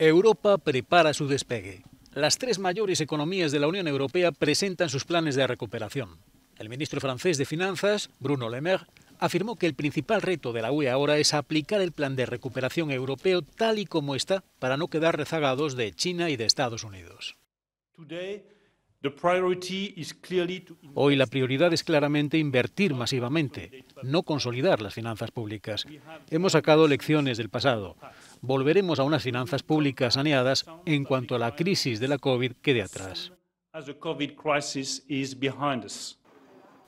Europa prepara su despegue. Las tres mayores economías de la Unión Europea presentan sus planes de recuperación. El ministro francés de Finanzas, Bruno Le Maire, afirmó que el principal reto de la UE ahora es aplicar el plan de recuperación europeo tal y como está para no quedar rezagados de China y de Estados Unidos. Hoy la prioridad es claramente invertir masivamente, no consolidar las finanzas públicas. Hemos sacado lecciones del pasado. Volveremos a unas finanzas públicas saneadas en cuanto a la crisis de la COVID quede atrás.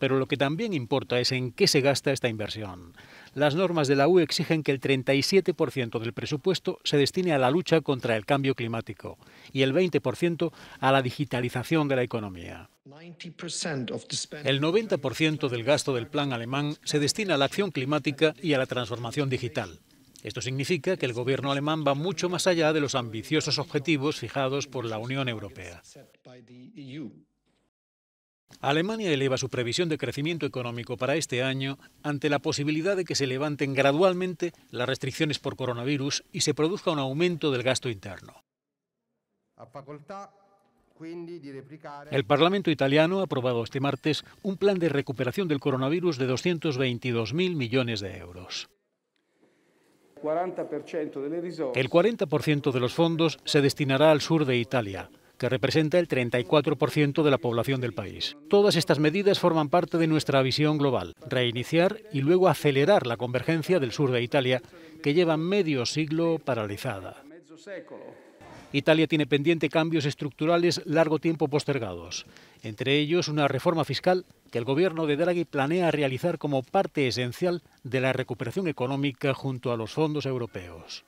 Pero lo que también importa es en qué se gasta esta inversión. Las normas de la UE exigen que el 37% del presupuesto se destine a la lucha contra el cambio climático y el 20% a la digitalización de la economía. El 90% del gasto del plan alemán se destina a la acción climática y a la transformación digital. Esto significa que el gobierno alemán va mucho más allá de los ambiciosos objetivos fijados por la Unión Europea. Alemania eleva su previsión de crecimiento económico para este año ante la posibilidad de que se levanten gradualmente las restricciones por coronavirus y se produzca un aumento del gasto interno. El Parlamento italiano ha aprobado este martes un plan de recuperación del coronavirus de 222.000 millones de euros. El 40% de los fondos se destinará al sur de Italia, que representa el 34% de la población del país. Todas estas medidas forman parte de nuestra visión global, reiniciar y luego acelerar la convergencia del sur de Italia, que lleva medio siglo paralizada. Italia tiene pendiente cambios estructurales largo tiempo postergados, entre ellos una reforma fiscal que el gobierno de Draghi planea realizar como parte esencial de la recuperación económica junto a los fondos europeos.